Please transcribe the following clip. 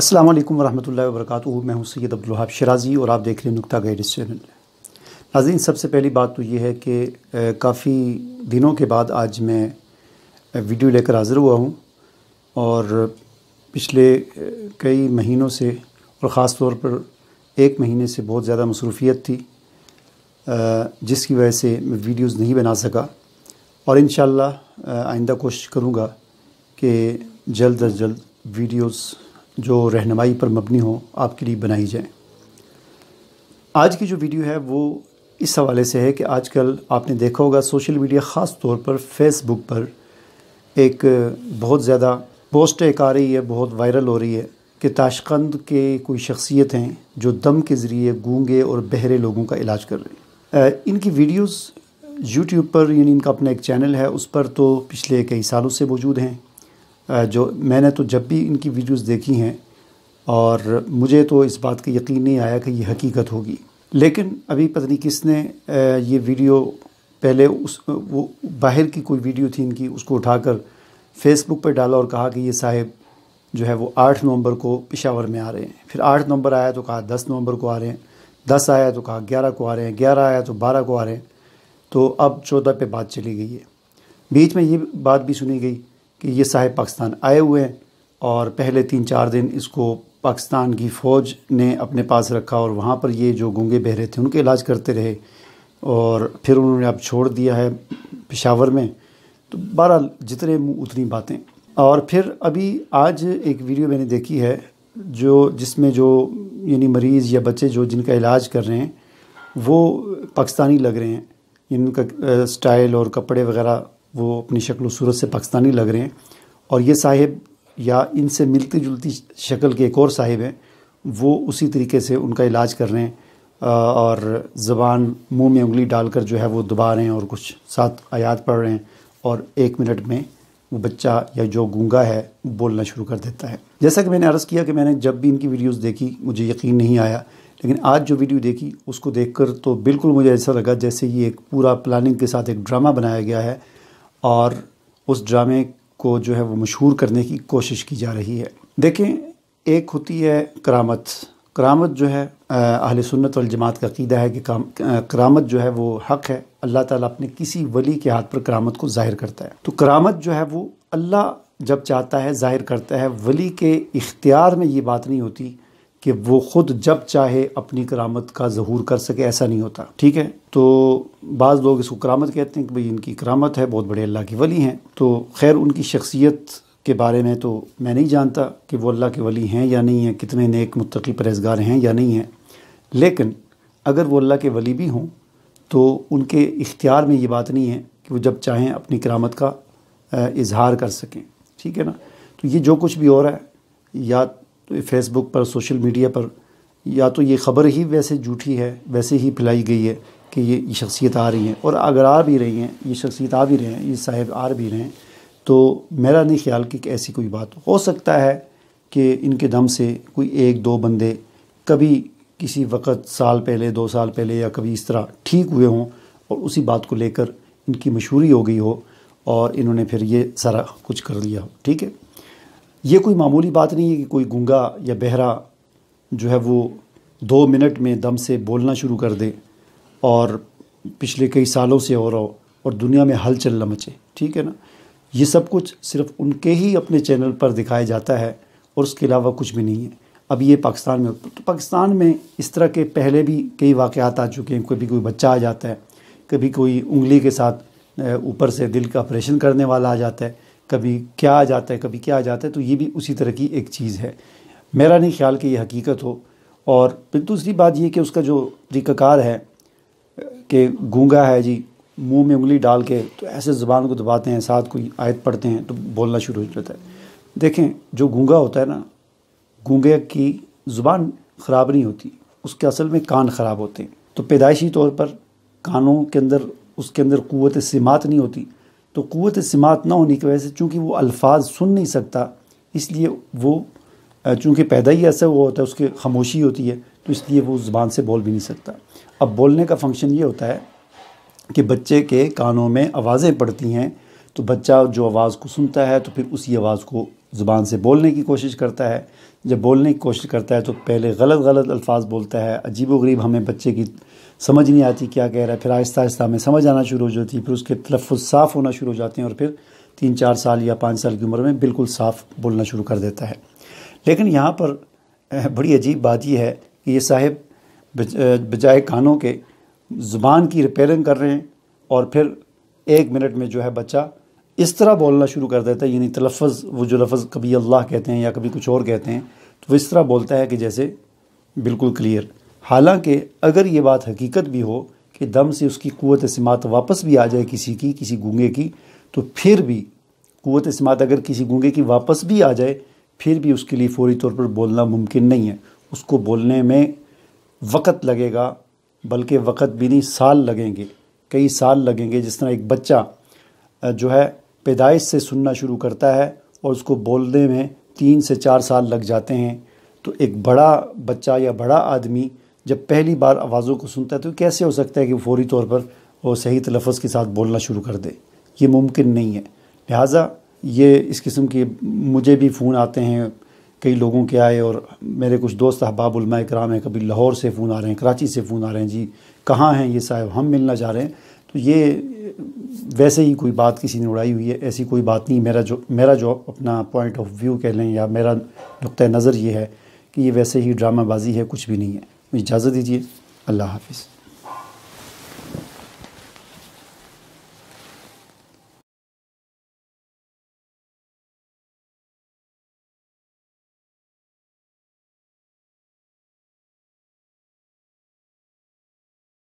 अस्सलाम वालेकुम वरहमतुल्लाहि वबरकاتہ मैं हूं सैयद अब्दुलहाब शराजी और आप देख रहे हैं नुकता गाइडेंस चैनल नाजीन सबसे पहली बात तो ये है कि काफ़ी दिनों के बाद आज मैं वीडियो लेकर हाज़िर हुआ हूं और पिछले कई महीनों से और ख़ास तौर पर एक महीने से बहुत ज़्यादा मसरूफियत थी जिसकी वजह से मैं वीडियोज़ नहीं बना सका और इन आइंदा कोशिश करूँगा कि जल्द अज जल्द वीडियोज़ जो रहनमाई पर मबनी हो आपके लिए बनाई जाए आज की जो वीडियो है वो इस हवाले से है कि आजकल आपने देखा होगा सोशल मीडिया ख़ास तौर पर फेसबुक पर एक बहुत ज़्यादा पोस्ट एक आ रही है बहुत वायरल हो रही है कि ताशकंद के कोई शख्सियत हैं जो दम के ज़रिए गूंगे और बहरे लोगों का इलाज कर रहे हैं इनकी वीडियोस यूट्यूब पर यानी इनका अपना एक चैनल है उस पर तो पिछले कई सालों से मौजूद हैं जो मैंने तो जब भी इनकी वीडियोस देखी हैं और मुझे तो इस बात का यकीन नहीं आया कि ये हकीकत होगी लेकिन अभी पता नहीं किसने ये वीडियो पहले उस वो बाहर की कोई वीडियो थी इनकी उसको उठाकर फेसबुक पर डाला और कहा कि ये साहब जो है वो आठ नवंबर को पिशावर में आ रहे हैं फिर आठ नवंबर आया तो कहा दस नवंबर को आ रहे हैं दस आया तो कहा ग्यारह को आ रहे हैं ग्यारह आया तो बारह को आ रहे हैं तो अब चौदह पे बात चली गई है बीच में ये बात भी सुनी गई कि ये साहेब पाकिस्तान आए हुए हैं और पहले तीन चार दिन इसको पाकिस्तान की फ़ौज ने अपने पास रखा और वहाँ पर ये जो बह बहरे थे उनके इलाज करते रहे और फिर उन्होंने अब छोड़ दिया है पिशावर में तो बहरहाल जितने मुँह उतनी बातें और फिर अभी आज एक वीडियो मैंने देखी है जो जिसमें जो यानी मरीज़ या बच्चे जो जिनका इलाज कर रहे हैं वो पाकिस्तानी लग रहे हैं इनका स्टाइल और कपड़े वगैरह वो अपनी शक्ल सूरत से पाकिस्तानी लग रहे हैं और ये साहिब या इनसे मिलती जुलती शक्ल के एक और साहिब हैं वो उसी तरीके से उनका इलाज कर रहे हैं और ज़बान मुंह में उंगली डालकर जो है वो दबा रहे हैं और कुछ सात आयात पढ़ रहे हैं और एक मिनट में वो बच्चा या जो गूंगा है बोलना शुरू कर देता है जैसा कि मैंने अर्ज़ किया कि मैंने जब भी इनकी वीडियोस देखी मुझे यकीन नहीं आया लेकिन आज जो वीडियो देखी उसको देखकर तो बिल्कुल मुझे ऐसा लगा जैसे ये एक पूरा प्लानिंग के साथ एक ड्रामा बनाया गया है और उस ड्रामे को जो है वो मशहूर करने की कोशिश की जा रही है देखें एक होती है करामत करामत जो है अहल सुन्नत और जमात का अकीदा है कि करामत जो है वो हक़ है अल्लाह ताला अपने किसी वली के हाथ पर करामत को ज़ाहिर करता है तो करामत जो है वो अल्लाह जब चाहता है ज़ाहिर करता है वली के इख्तियार में ये बात नहीं होती कि वो ख़ुद जब चाहे अपनी करामत का जहूर कर सके ऐसा नहीं होता ठीक है तो बाज़ लोग इसको करामत कहते हैं कि भाई इनकी करामत है बहुत बड़े अल्लाह के वली हैं तो खैर उनकी शख्सियत के बारे में तो मैं नहीं जानता कि वो अल्लाह के वली हैं या नहीं हैं कितने नेक मुतकी परहेजगार हैं या नहीं हैं लेकिन अगर वो अल्लाह के वली भी हों तो उनके इख्तियार में ये बात नहीं है कि वो जब चाहें अपनी करामत का इजहार कर सकें ठीक है ना तो ये जो कुछ भी हो रहा है या तो फेसबुक पर सोशल मीडिया पर या तो ये ख़बर ही वैसे झूठी है वैसे ही फैलाई गई है कि ये शख्सियत आ रही हैं और अगर आ भी रही हैं ये शख्सियत आ भी रहे हैं ये साहब आ भी रहे हैं तो मेरा नहीं ख्याल कि ऐसी कोई बात हो सकता है कि इनके दम से कोई एक दो बंदे कभी किसी वक़्त साल पहले दो साल पहले या कभी इस तरह ठीक हुए हों और उसी बात को लेकर इनकी मशहूरी हो गई हो और इन्होंने फिर ये सारा कुछ कर लिया हो ठीक है ये कोई मामूली बात नहीं है कि कोई गंगा या बहरा जो है वो दो मिनट में दम से बोलना शुरू कर दे और पिछले कई सालों से हो रहा और दुनिया में हल चलना मचे ठीक है ना ये सब कुछ सिर्फ उनके ही अपने चैनल पर दिखाया जाता है और उसके अलावा कुछ भी नहीं है अब ये पाकिस्तान में तो पाकिस्तान में इस तरह के पहले भी कई वाक़ात आ चुके हैं कभी कोई बच्चा आ जाता है कभी कोई उंगली के साथ ऊपर से दिल का ऑपरेशन करने वाला आ जाता है कभी क्या आ जाता है कभी क्या आ जाता है तो ये भी उसी तरह की एक चीज़ है मेरा नहीं ख्याल कि ये हकीकत हो और फिर दूसरी बात ये कि उसका जो तरीक़ाकार है कि गूंगा है जी मुंह में उंगली डाल के तो ऐसे ज़बान को दबाते हैं साथ कोई आयत पढ़ते हैं तो बोलना शुरू हो जाता है देखें जो गूंगा होता है ना गूंगे की ज़ुबान ख़राब नहीं होती उसके असल में कान ख़राब होते हैं तो पैदाइशी तौर पर कानों के अंदर उसके अंदर क़वत सिमात नहीं होती तो क़वत समात ना होने की वजह से चूँकि वो अल्फाज सुन नहीं सकता इसलिए वो चूँकि पैदा ही ऐसा हुआ होता है उसकी खामोशी होती है तो इसलिए वो ज़ुबान से बोल भी नहीं सकता अब बोलने का फंक्शन ये होता है कि बच्चे के कानों में आवाज़ें पड़ती हैं तो बच्चा जो आवाज़ को सुनता है तो फिर उसी आवाज़ को ज़ुबान से बोलने की कोशिश करता है जब बोलने की कोशिश करता है तो पहले गलत गलत अल्फाज बोलता है अजीब व गरीब हमें बच्चे की समझ नहीं आती क्या कह रहा है फिर आहिस्ता आहिस्ता हमें समझ आना शुरू हो जाती है फिर उसके तलफ़ साफ़ होना शुरू हो जाते हैं और फिर तीन चार साल या पाँच साल की उम्र में बिल्कुल साफ़ बोलना शुरू कर देता है लेकिन यहाँ पर बड़ी अजीब बात यह है कि ये साहिब बजाय कानों के ज़ुबान की रिपेयरिंग कर रहे हैं और फिर एक मिनट में जो है बच्चा इस तरह बोलना शुरू कर देता है यानी तलफ़ वो जो लफ्ज़ कभी अल्लाह कहते हैं या कभी कुछ और कहते हैं तो वह इस तरह बोलता है कि जैसे बिल्कुल क्लियर हालांकि अगर ये बात हकीकत भी हो कि दम से उसकी क़वत समात तो वापस भी आ जाए किसी की किसी गूँगे की तो फिर भी क़वत समात अगर किसी गूँगे की वापस भी आ जाए फिर भी उसके लिए फ़ौरी तौर पर बोलना मुमकिन नहीं है उसको बोलने में वक़्त लगेगा बल्कि वक़्त भी नहीं साल लगेंगे कई साल लगेंगे जिस तरह एक बच्चा जो है पैदाइश से सुनना शुरू करता है और उसको बोलने में तीन से चार साल लग जाते हैं तो एक बड़ा बच्चा या बड़ा आदमी जब पहली बार आवाज़ों को सुनता है तो कैसे हो सकता है कि फौरी तौर पर वो सही तलफ़ के साथ बोलना शुरू कर दे ये मुमकिन नहीं है लिहाजा ये इस किस्म के मुझे भी फ़ोन आते हैं कई लोगों के आए और मेरे कुछ दोस्त अहबाब कराम हैं कभी लाहौर से फ़ोन आ रहे हैं कराची से फ़ोन आ रहे हैं जी कहाँ हैं ये साहब हम मिलना चाह रहे हैं तो ये वैसे ही कोई बात किसी ने उड़ाई हुई है ऐसी कोई बात नहीं मेरा जो मेरा जो अपना पॉइंट ऑफ व्यू कह लें या मेरा नुक़ नज़र ये है कि ये वैसे ही ड्रामाबाजी है कुछ भी नहीं है मुझे इजाज़त दीजिए अल्लाह हाफिज़